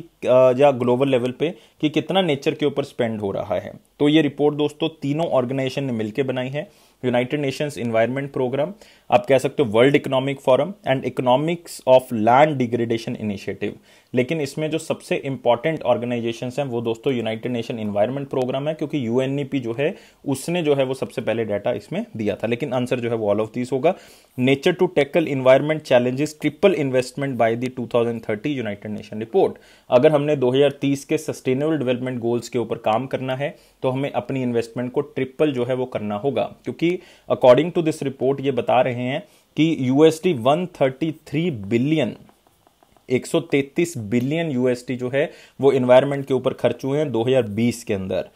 या ग्लोबल लेवल पे कि कितना नेचर के ऊपर स्पेंड हो रहा है तो ये रिपोर्ट दोस्तों तीनों ऑर्गेनाइजेशन ने मिलकर बनाई है यूनाइटेड नेशंस इन्वायरमेंट प्रोग्राम आप कह सकते हो world economic forum and economics of land degradation initiative लेकिन इसमें जो सबसे इंपॉर्टेंट ऑर्गेनाइजेशन हैं वो दोस्तों यूनाइटेड नेशन इन्वायरमेंट प्रोग्राम है क्योंकि यू जो है उसने जो है वो सबसे पहले डाटा इसमें दिया था लेकिन आंसर जो है वो ऑल ऑफ दिस होगा nature to tackle environment challenges triple investment by the 2030 united nation report अगर हमने 2030 के सस्टेनेबल डेवलपमेंट गोल्स के ऊपर काम करना है तो हमें अपनी इन्वेस्टमेंट को ट्रिपल जो है वो करना होगा क्योंकि अकॉर्डिंग टू दिस रिपोर्ट ये बता रहे हैं कि यूएसडी 133 बिलियन 133 बिलियन यूएसडी जो है वो इन्वायरमेंट के ऊपर खर्च हुए हैं 2020 के अंदर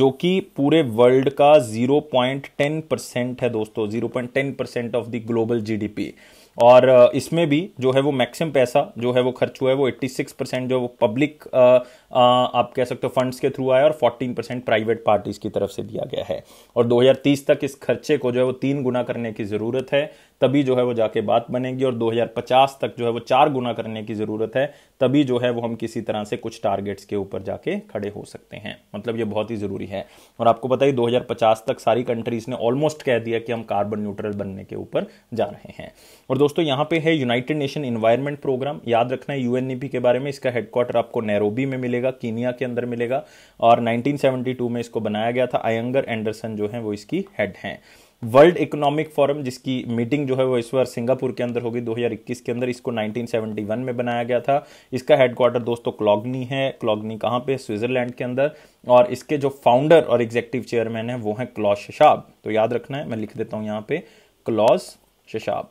जो कि पूरे वर्ल्ड का 0.10 परसेंट है दोस्तों 0.10 percent of the global GDP और इसमें भी जो है वो मैक्सिमम पैसा जो है वो खर्च हुआ है वो 86 परसेंट जो वो पब्लिक आप कह सकते हो फंड्स के थ्रू आया और 14 परसेंट प्राइवेट पार्टीज की तरफ से दिया गया है और 2030 तक इस खर्चे को जो है वो तीन गुना करने की ज़रूरत है तभी जो है वो जाके बात बनेगी और 2050 तक जो है वो चार गुना करने की ज़रूरत है तभी जो है वो हम किसी तरह से कुछ टारगेट्स के ऊपर जाके खड़े हो सकते हैं मतलब ये बहुत ही ज़रूरी है और आपको पता ही 2050 तक सारी कंट्रीज़ ने ऑलमोस्ट कह दिया कि हम कार्बन न्यूट्रल बनने के ऊपर जा रहे हैं और दोस्तों यहाँ पर है यूनाइटेड नेशन इन्वायरमेंट प्रोग्राम याद रखना है यूएनईपी e के बारे में इसका हेडक्वार्टर आपको नैरोबी में मिलेगा मिलेगा कीनिया के अंदर मिलेगा और 1972 में इसको बनाया गया था आयंगर एंडरसन जो है वो इसकी हेड हैं वर्ल्ड इकोनॉमिक फोरम जिसकी मीटिंग जो है वो इस बार सिंगापुर के अंदर होगी 2021 के अंदर इसको 1971 में बनाया गया था इसका हेडक्वार्टर दोस्तों तो क्लॉगनी है क्लॉगनी कहाँ पे स्विट्जरलैंड के अंदर और इसके जो फाउंडर और एग्जेक्टिव चेयरमैन है वो हैं क्लॉस शशाब तो याद रखना है मैं लिख देता हूँ यहाँ पे क्लॉस शशाब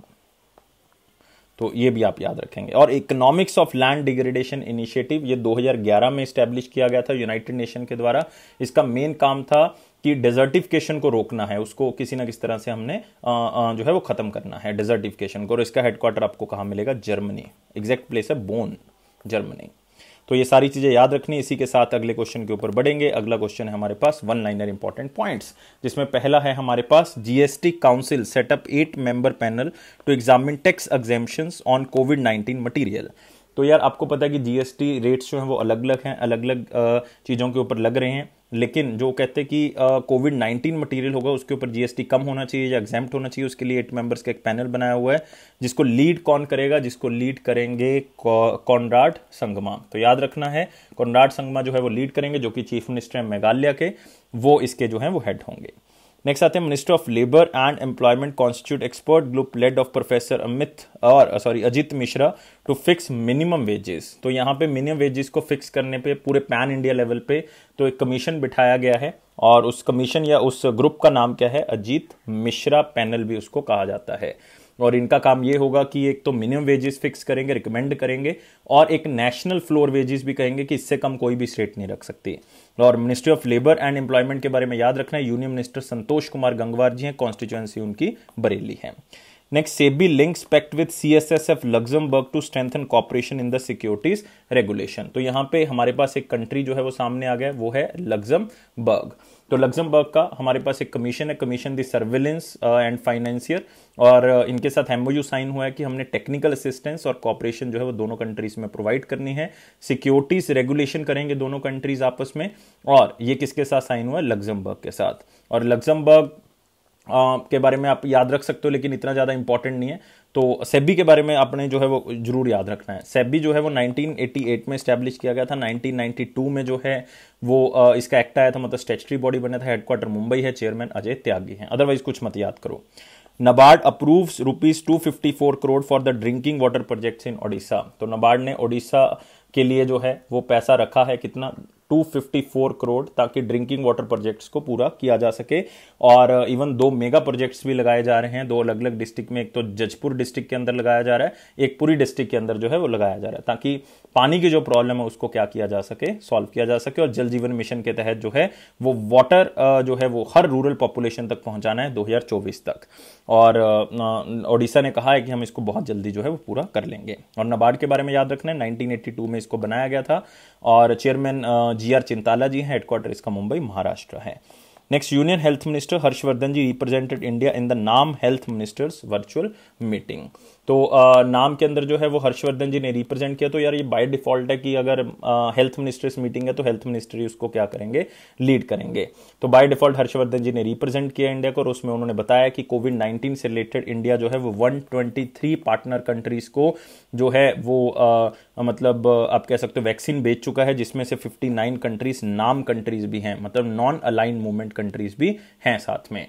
तो ये भी आप याद रखेंगे और economics of land degradation initiative ये 2011 में स्टैब्लिश किया गया था यूनाइटेड नेशन के द्वारा इसका मेन काम था कि डेजर्टिफिकेशन को रोकना है उसको किसी ना किसी तरह से हमने आ, आ, जो है वो ख़त्म करना है डेजर्टिफिकेशन को और इसका हेडक्वार्टर आपको कहाँ मिलेगा जर्मनी एग्जैक्ट प्लेस है बोन जर्मनी तो ये सारी चीज़ें याद रखनी इसी के साथ अगले क्वेश्चन के ऊपर बढ़ेंगे अगला क्वेश्चन है हमारे पास वन लाइनर इंपॉर्टेंट पॉइंट्स जिसमें पहला है हमारे पास GST council setup eight member panel to examine tax exemption on covid nineteen material तो यार आपको पता है कि जीएसटी रेट्स जो हैं वो अलग अलग हैं अलग अलग चीज़ों के ऊपर लग रहे हैं लेकिन जो कहते हैं कि कोविड नाइन्टीन मटेरियल होगा उसके ऊपर जीएसटी कम होना चाहिए या एग्जाम होना चाहिए उसके लिए एट मेंबर्स का एक पैनल बनाया हुआ है जिसको लीड कौन करेगा जिसको लीड करेंगे कॉनराड संगमा तो याद रखना है कॉनराड संगमा जो है वो लीड करेंगे जो कि चीफ मिनिस्टर हैं मेघालय के वो इसके जो हैं वो हेड होंगे नेक्स्ट आते हैं minister of labour and employment constitute expert group led of professor Amit और sorry Ajit Mishra to fix minimum wages तो यहाँ पे मिनिमम वेजेस को फिक्स करने पे पूरे पैन इंडिया लेवल पे तो एक कमीशन बिठाया गया है और उस कमीशन या उस ग्रुप का नाम क्या है अजीत मिश्रा पैनल भी उसको कहा जाता है और इनका काम ये होगा कि एक तो मिनिमम वेजेस फिक्स करेंगे रिकमेंड करेंगे और एक नेशनल फ्लोर वेजेस भी कहेंगे कि इससे कम कोई भी स्टेट नहीं रख सकती और ministry of labour and employment के बारे में याद रखना है यूनियन मिनिस्टर संतोष कुमार गंगवार जी हैं कॉन्स्टिट्यूएंसी उनकी बरेली है next SEBI links pact with C S S F Luxembourg to strengthen cooperation in the securities regulation तो यहाँ पे हमारे पास एक कंट्री जो है वो सामने आ गया वो है लग्जमबर्ग तो लग्जमबर्ग का हमारे पास एक कमीशन है commission the surveillance and uh, financier और uh, इनके साथ एमओयू साइन हुआ है कि हमने टेक्निकल असिस्टेंस और कॉपरेशन जो है वो दोनों कंट्रीज में प्रोवाइड करनी है सिक्योरिटीज रेगुलेशन करेंगे दोनों कंट्रीज आपस में और ये किसके साथ साइन हुआ है लग्जमबर्ग के साथ और लग्जमबर्ग के बारे में आप याद रख सकते हो लेकिन इतना ज़्यादा इंपॉर्टेंट नहीं है तो सेबी के बारे में आपने जो है वो जरूर याद रखना है सेबी जो है वो 1988 में स्टैब्लिश किया गया था 1992 में जो है वो इसका एक्ट आया था मतलब स्टेचुरी बॉडी बना था हेडक्वार्टर मुंबई है चेयरमैन अजय त्यागी हैं अदरवाइज कुछ मत याद करो NABARD approve rupees two fifty four crore for the drinking water projects in Odisha तो नबार्ड ने ओडिशा के लिए जो है वो पैसा रखा है कितना 254 करोड़ ताकि ड्रिंकिंग वाटर प्रोजेक्ट्स को पूरा किया जा सके और इवन uh, दो मेगा प्रोजेक्ट्स भी लगाए जा रहे हैं दो अलग अलग डिस्ट्रिक्ट में एक तो जजपुर डिस्ट्रिक्ट के अंदर लगाया जा रहा है एक पूरी डिस्ट्रिक्ट के अंदर जो है वो लगाया जा रहा है ताकि पानी की जो प्रॉब्लम है उसको क्या किया जा सके सॉल्व किया जा सके और जल जीवन मिशन के तहत जो है वो वाटर जो है वो हर रूरल पॉपुलेशन तक पहुंचाना है 2024 तक और ओडिशा ने कहा है कि हम इसको बहुत जल्दी जो है वो पूरा कर लेंगे और नबार्ड के बारे में याद रखना है नाइनटीन में इसको बनाया गया था और चेयरमैन जी आर चिंताला जी हैं हेडक्वार्टर इसका मुंबई महाराष्ट्र है next union health minister Harshvardhan ji represented India in the NAM health ministers virtual meeting तो आ, नाम के अंदर जो है वो हर्षवर्धन जी ने रिप्रेजेंट किया तो यार ये बाय डिफॉल्ट है कि अगर हेल्थ मिनिस्टर्स मीटिंग है तो हेल्थ मिनिस्ट्री उसको क्या करेंगे लीड करेंगे तो बाय डिफॉल्ट हर्षवर्धन जी ने रिप्रेजेंट किया इंडिया को और उसमें उन्होंने बताया कि कोविड नाइन्टीन से रिलेटेड इंडिया जो है वो वन पार्टनर कंट्रीज को जो है वो आ, मतलब आप कह सकते हो वैक्सीन बेच चुका है जिसमें से 59 कंट्रीज नाम कंट्रीज भी हैं मतलब नॉन अलाइन मूवमेंट कंट्रीज भी हैं साथ में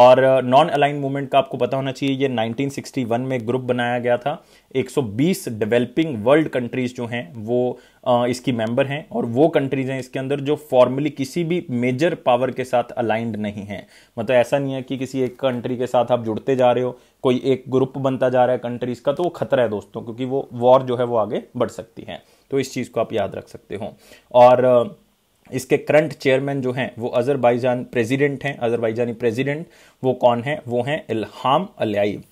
और नॉन अलाइन मूवमेंट का आपको पता होना चाहिए ये 1961 में ग्रुप बनाया गया था 120 डेवलपिंग वर्ल्ड कंट्रीज जो हैं वो इसकी मेंबर हैं और वो कंट्रीज हैं इसके अंदर जो फॉर्मली किसी भी मेजर पावर के साथ अलाइंड नहीं है मतलब ऐसा नहीं है कि किसी एक कंट्री के साथ आप जुड़ते जा रहे हो कोई एक ग्रुप बनता जा रहा है कंट्रीज का तो वो खतरा है दोस्तों क्योंकि वो वॉर जो है वो आगे बढ़ सकती है तो इस चीज़ को आप याद रख सकते हो और इसके करंट चेयरमैन जो हैं वो अजरबैजान प्रेसिडेंट हैं अजरबैजानी प्रेसिडेंट वो कौन है वो हैं इल्हाम अलियाइव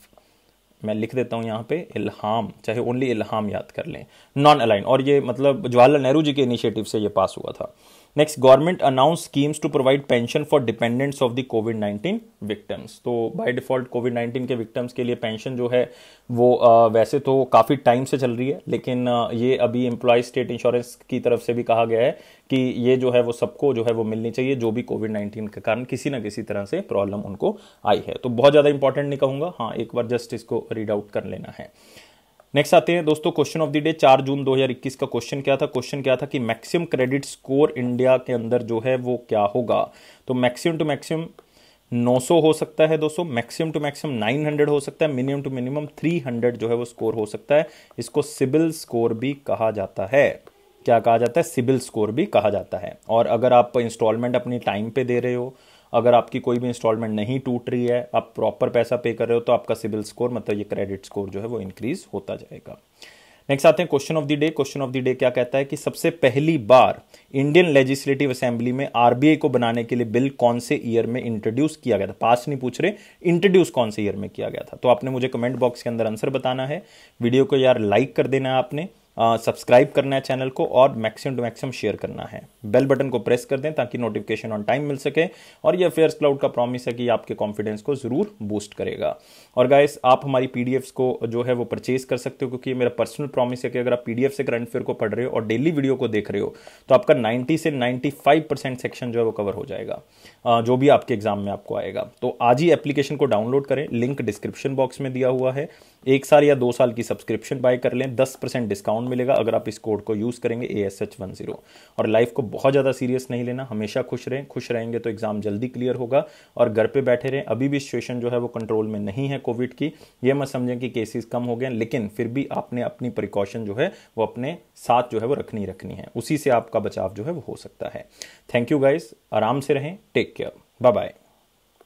मैं लिख देता हूँ यहाँ पे इल्हाम चाहे ओनली इल्हाम याद कर लें नॉन अलाइन और ये मतलब जवाहरलाल नेहरू जी के इनिशिएटिव से ये पास हुआ था next government announce schemes to provide pension for dependents of the covid nineteen victims तो बाय डिफॉल्ट कोविड नाइन्टीन के विक्टम्स के लिए पेंशन जो है वो आ, वैसे तो काफ़ी टाइम से चल रही है लेकिन आ, ये अभी एम्प्लॉय स्टेट इंश्योरेंस की तरफ से भी कहा गया है कि ये जो है वो सबको जो है वो मिलनी चाहिए जो भी कोविड नाइन्टीन के कारण किसी ना किसी तरह से प्रॉब्लम उनको आई है तो बहुत ज़्यादा इंपॉर्टेंट नहीं कहूँगा हाँ एक बार जस्ट इसको रीड आउट कर लेना है नेक्स्ट आते हैं दोस्तों क्वेश्चन ऑफ द डे चार जून 2021 का क्वेश्चन क्या था क्वेश्चन क्या था कि मैक्सिमम क्रेडिट स्कोर इंडिया के अंदर जो है वो क्या होगा तो मैक्सिमम टू मैक्सिमम 900 हो सकता है दोस्तों मैक्सिमम टू मैक्सिमम 900 हो सकता है मिनिमम टू मिनिमम 300 जो है वो स्कोर हो सकता है इसको सिबिल स्कोर भी कहा जाता है क्या कहा जाता है सिबिल स्कोर भी कहा जाता है और अगर आप इंस्टॉलमेंट अपनी टाइम पे दे रहे हो अगर आपकी कोई भी इंस्टॉलमेंट नहीं टूट रही है आप प्रॉपर पैसा पे कर रहे हो तो आपका सिविल स्कोर मतलब ये क्रेडिट स्कोर जो है वो इंक्रीज होता जाएगा नेक्स्ट आते हैं question of the day question of the day क्या कहता है कि सबसे पहली बार इंडियन लेजिस्लेटिव असेंबली में आरबीआई को बनाने के लिए बिल कौन से ईयर में इंट्रोड्यूस किया गया था पास नहीं पूछ रहे इंट्रोड्यूस कौन से ईयर में किया गया था तो आपने मुझे कमेंट बॉक्स के अंदर आंसर बताना है वीडियो को यार लाइक कर देना है आपने सब्सक्राइब करना है चैनल को और मैक्सिमम टू मैक्सिमम शेयर करना है बेल बटन को प्रेस कर दें ताकि नोटिफिकेशन ऑन टाइम मिल सके और ये अफेयर्स क्लाउड का प्रॉमिस है कि आपके कॉन्फिडेंस को ज़रूर बूस्ट करेगा और गाइस आप हमारी पी को जो है वो परचेज कर सकते हो क्योंकि ये मेरा पर्सनल प्रॉमिस है कि अगर आप पी से करंट अफेयर को पढ़ रहे हो और डेली वीडियो को देख रहे हो तो आपका नाइन्टी से नाइन्टी सेक्शन जो है वो कवर हो जाएगा जो भी आपके एग्जाम में आपको आएगा तो आज ही एप्लीकेशन को डाउनलोड करें लिंक डिस्क्रिप्शन बॉक्स में दिया हुआ है एक साल या दो साल की सब्सक्रिप्शन बाय कर लें दस परसेंट डिस्काउंट मिलेगा अगर आप इस कोड को यूज़ करेंगे A S H one zero और लाइफ को बहुत ज़्यादा सीरियस नहीं लेना हमेशा खुश रहें खुश रहेंगे तो एग्ज़ाम जल्दी क्लियर होगा और घर पे बैठे रहें अभी भी सिचुएशन जो है वो कंट्रोल में नहीं है कोविड की ये मत समझें कि केसेस कम हो गए लेकिन फिर भी आपने अपनी प्रिकॉशन जो है वो अपने साथ जो है वो रखनी रखनी है उसी से आपका बचाव जो है वो हो सकता है थैंक यू गाइज आराम से रहें टेक केयर बाय बाय